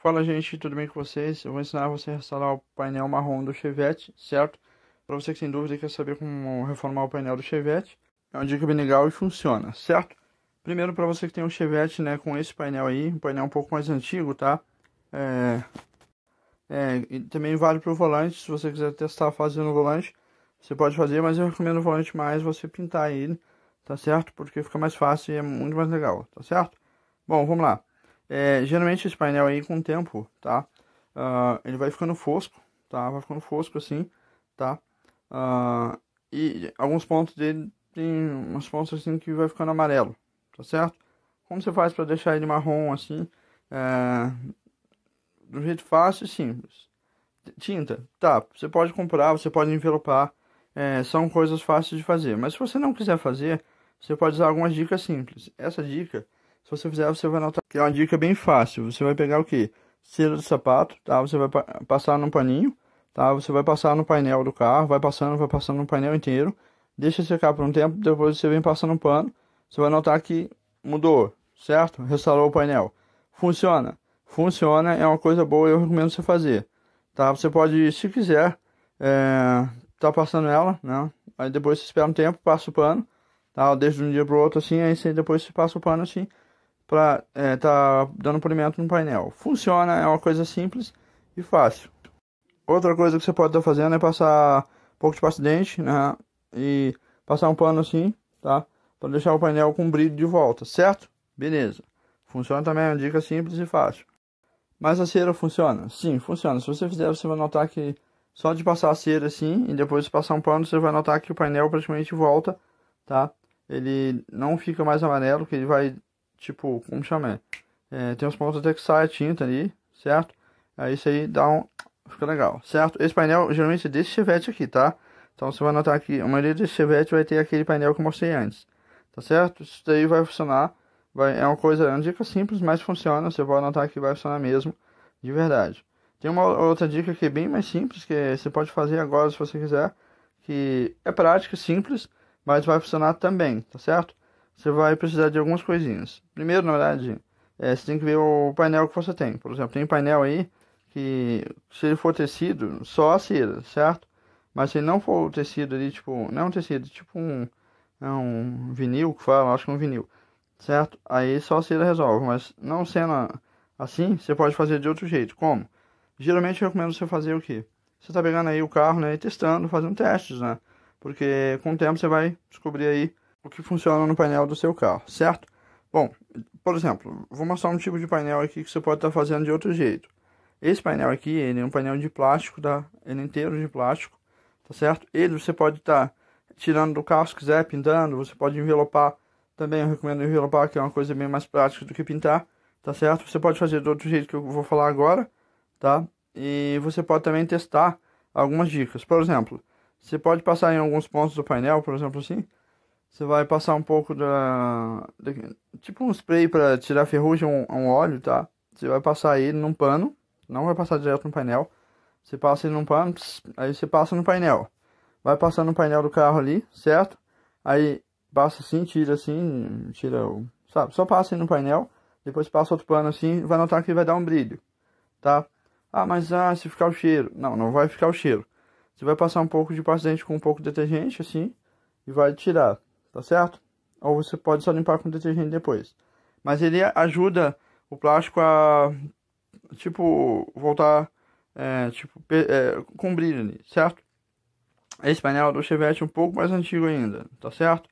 Fala gente, tudo bem com vocês? Eu vou ensinar você a restaurar o painel marrom do Chevette, certo? Para você que tem dúvida e quer saber como reformar o painel do Chevette, é uma dica bem legal e funciona, certo? Primeiro para você que tem um Chevette, né, com esse painel aí, um painel um pouco mais antigo, tá? É... é e também vale para o volante, se você quiser testar fazendo o volante, você pode fazer, mas eu recomendo o volante mais você pintar ele, tá certo? Porque fica mais fácil e é muito mais legal, tá certo? Bom, vamos lá. É, geralmente esse painel aí com o tempo, tá? Uh, ele vai ficando fosco, tá? Vai ficando fosco assim, tá? Uh, e alguns pontos dele tem umas pontas assim que vai ficando amarelo, tá certo? Como você faz para deixar ele marrom assim? É, do jeito fácil e simples. Tinta, tá? Você pode comprar, você pode envelopar, é, são coisas fáceis de fazer. Mas se você não quiser fazer, você pode usar algumas dicas simples. Essa dica se você fizer, você vai notar que é uma dica bem fácil. Você vai pegar o que? Cera do sapato, tá? Você vai passar num paninho, tá? Você vai passar no painel do carro, vai passando, vai passando no painel inteiro. Deixa secar por um tempo, depois você vem passando um pano. Você vai notar que mudou, certo? Restaurou o painel. Funciona. Funciona, é uma coisa boa, eu recomendo você fazer. Tá? Você pode, se quiser, é, tá passando ela, né? Aí depois você espera um tempo, passa o pano, tá? Desde um dia pro outro assim, aí você depois você passa o pano assim para é, tá dando polimento no painel. Funciona, é uma coisa simples e fácil. Outra coisa que você pode estar tá fazendo é passar um pouco de pasta de dente, né? E passar um pano assim, tá? Para deixar o painel com brilho de volta, certo? Beleza. Funciona também, é uma dica simples e fácil. Mas a cera funciona? Sim, funciona. Se você fizer, você vai notar que só de passar a cera assim e depois de passar um pano, você vai notar que o painel praticamente volta, tá? Ele não fica mais amarelo, que ele vai tipo, como chama? É, tem uns pontos até que sai a tinta ali, certo? Aí isso aí dá um... Fica legal, certo? Esse painel geralmente é desse chevette aqui, tá? Então você vai notar que a maioria desse chevette vai ter aquele painel que eu mostrei antes. Tá certo? Isso daí vai funcionar. Vai, é uma coisa, é uma dica simples, mas funciona. Você vai notar que vai funcionar mesmo, de verdade. Tem uma outra dica que é bem mais simples, que é, você pode fazer agora se você quiser, que é prática, simples, mas vai funcionar também, tá certo? você vai precisar de algumas coisinhas. Primeiro, na verdade, é, você tem que ver o painel que você tem. Por exemplo, tem painel aí que, se ele for tecido, só a cera, certo? Mas se não for tecido ali, tipo, não é um tecido, é tipo um, é um vinil que fala, acho que é um vinil, certo? Aí só a cera resolve, mas não sendo assim, você pode fazer de outro jeito. Como? Geralmente eu recomendo você fazer o que? Você tá pegando aí o carro, né, e testando, fazendo testes, né? Porque com o tempo você vai descobrir aí o que funciona no painel do seu carro, certo? Bom, por exemplo, vou mostrar um tipo de painel aqui que você pode estar tá fazendo de outro jeito. Esse painel aqui, ele é um painel de plástico, tá? Ele é inteiro de plástico, tá certo? Ele você pode estar tá tirando do carro se quiser, pintando, você pode envelopar. Também eu recomendo envelopar, que é uma coisa bem mais prática do que pintar, tá certo? Você pode fazer do outro jeito que eu vou falar agora, tá? E você pode também testar algumas dicas. Por exemplo, você pode passar em alguns pontos do painel, por exemplo assim, você vai passar um pouco da, da tipo um spray para tirar ferrugem, um, um óleo, tá? Você vai passar ele num pano, não vai passar direto no painel. Você passa ele num pano, pss, aí você passa no painel. Vai passando no painel do carro ali, certo? Aí passa assim, tira assim, tira o, sabe? Só passa no painel, depois passa outro pano assim, vai notar que vai dar um brilho, tá? Ah, mas ah, se ficar o cheiro. Não, não vai ficar o cheiro. Você vai passar um pouco de paciente com um pouco de detergente, assim, e vai tirar tá certo? Ou você pode só limpar com detergente depois. Mas ele ajuda o plástico a, tipo, voltar, é, tipo, é, com brilho ali, certo? Esse painel do Chevette é um pouco mais antigo ainda, tá certo?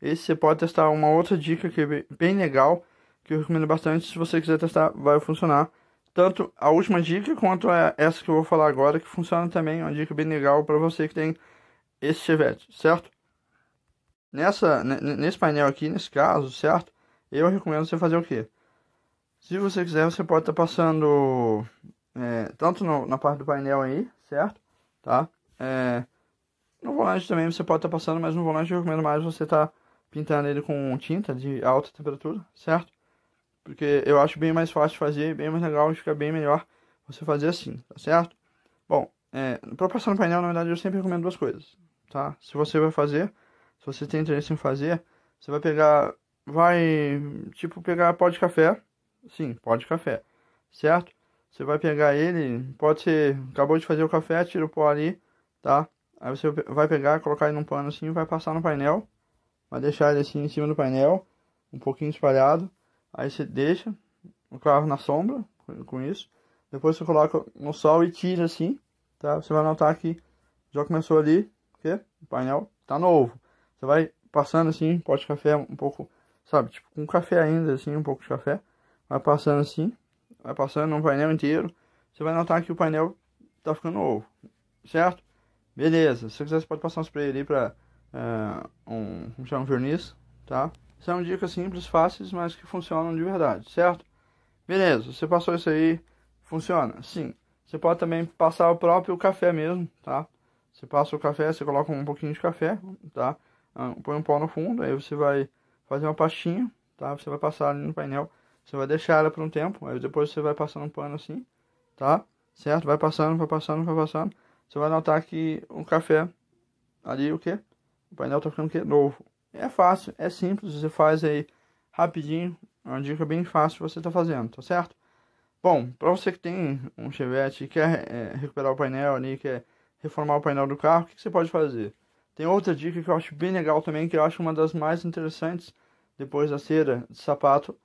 Esse você pode testar uma outra dica que é bem legal, que eu recomendo bastante. Se você quiser testar, vai funcionar. Tanto a última dica quanto a é essa que eu vou falar agora, que funciona também, é uma dica bem legal para você que tem esse Chevette, certo? Nessa, nesse painel aqui, nesse caso, certo? Eu recomendo você fazer o quê? Se você quiser, você pode estar tá passando é, tanto no, na parte do painel aí, certo? Tá? É, no volante também você pode estar tá passando, mas no volante eu recomendo mais você estar tá pintando ele com tinta de alta temperatura, certo? Porque eu acho bem mais fácil de fazer, bem mais legal e fica bem melhor você fazer assim, tá certo? Bom, é, para passar no painel, na verdade, eu sempre recomendo duas coisas, tá? Se você vai fazer se você tem interesse em fazer, você vai pegar, vai, tipo, pegar pó de café, sim, pó de café, certo? Você vai pegar ele, pode ser, acabou de fazer o café, tira o pó ali, tá? Aí você vai pegar, colocar ele num pano assim, vai passar no painel, vai deixar ele assim em cima do painel, um pouquinho espalhado, aí você deixa o carro na sombra com isso, depois você coloca no sol e tira assim, tá? Você vai notar que já começou ali, o quê? O painel tá novo. Você vai passando assim, pó de café um pouco, sabe? Tipo, com café ainda, assim, um pouco de café. Vai passando assim, vai passando no painel inteiro. Você vai notar que o painel tá ficando ovo, certo? Beleza, se você quiser você pode passar um spray ali pra uh, um, um verniz, tá? São é dicas simples, fáceis, mas que funcionam de verdade, certo? Beleza, você passou isso aí, funciona? Sim. Você pode também passar o próprio café mesmo, tá? Você passa o café, você coloca um pouquinho de café, tá? Ah, põe um pó no fundo, aí você vai fazer uma pastinha, tá? Você vai passar ali no painel, você vai deixar ela por um tempo, aí depois você vai passando um pano assim, tá? Certo? Vai passando, vai passando, vai passando. Você vai notar que o café ali, o que? O painel tá ficando o quê? Novo. É fácil, é simples, você faz aí rapidinho, é uma dica bem fácil você tá fazendo, tá certo? Bom, para você que tem um Chevette e quer é, recuperar o painel ali, quer reformar o painel do carro, o que, que você pode fazer? Tem outra dica que eu acho bem legal também, que eu acho uma das mais interessantes depois da cera de sapato.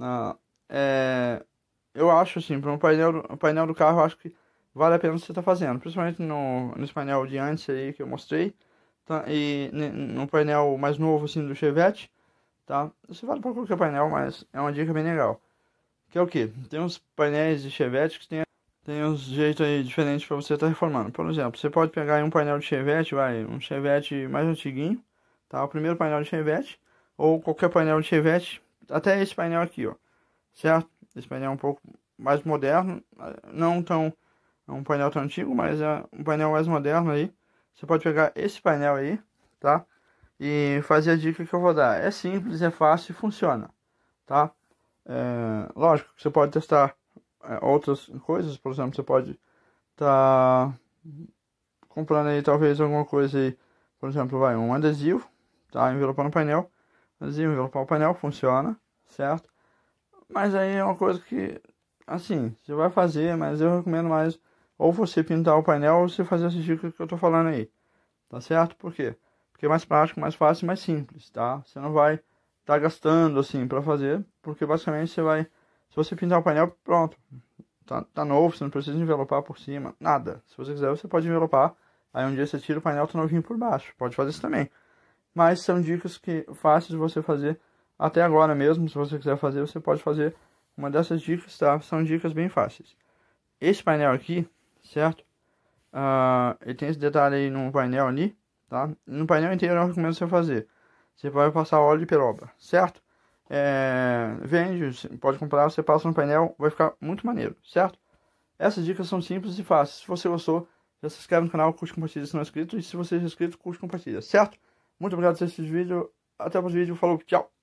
Ah, é, eu acho assim, para um painel, um painel do carro, acho que vale a pena você estar tá fazendo, principalmente no, nesse painel de antes aí que eu mostrei, tá? E no painel mais novo assim do Chevette, tá? Isso vale para qualquer painel, mas é uma dica bem legal. Que é o que? Tem uns painéis de Chevette que tem tem uns jeitos aí diferentes para você estar tá reformando. Por exemplo, você pode pegar um painel de Chevette, vai, um Chevette mais antiguinho, tá? O primeiro painel de Chevette, ou qualquer painel de Chevette, até esse painel aqui, ó, certo? Esse painel é um pouco mais moderno, não tão, é um painel tão antigo, mas é um painel mais moderno aí. Você pode pegar esse painel aí, tá? E fazer a dica que eu vou dar. É simples, é fácil e funciona, tá? É, lógico que você pode testar é, outras coisas, por exemplo, você pode estar tá comprando aí talvez alguma coisa aí, por exemplo, vai um adesivo, tá? Envelopar no painel, adesivo, envelopar o painel, funciona, certo? Mas aí é uma coisa que, assim, você vai fazer, mas eu recomendo mais ou você pintar o painel ou você fazer essas dicas que eu tô falando aí, tá certo? Por quê? Porque é mais prático, mais fácil, mais simples, tá? Você não vai estar tá gastando, assim, para fazer, porque basicamente você vai se você pintar o painel, pronto. Tá, tá novo, você não precisa envelopar por cima, nada. Se você quiser, você pode envelopar. Aí um dia você tira o painel, tá novinho por baixo. Pode fazer isso também. Mas são dicas que fáceis de você fazer até agora mesmo. Se você quiser fazer, você pode fazer uma dessas dicas, tá? São dicas bem fáceis. Esse painel aqui, certo? Uh, ele tem esse detalhe aí no painel ali, tá? No painel inteiro eu recomendo você fazer. Você vai passar óleo de peroba, certo? é, vende, pode comprar, você passa no painel, vai ficar muito maneiro, certo? Essas dicas são simples e fáceis. Se você gostou, já se inscreve no canal, curte, compartilha se não é inscrito. E se você é inscrito, curte, compartilha, certo? Muito obrigado por assistir esse vídeo. Até o próximo vídeo. Falou, tchau!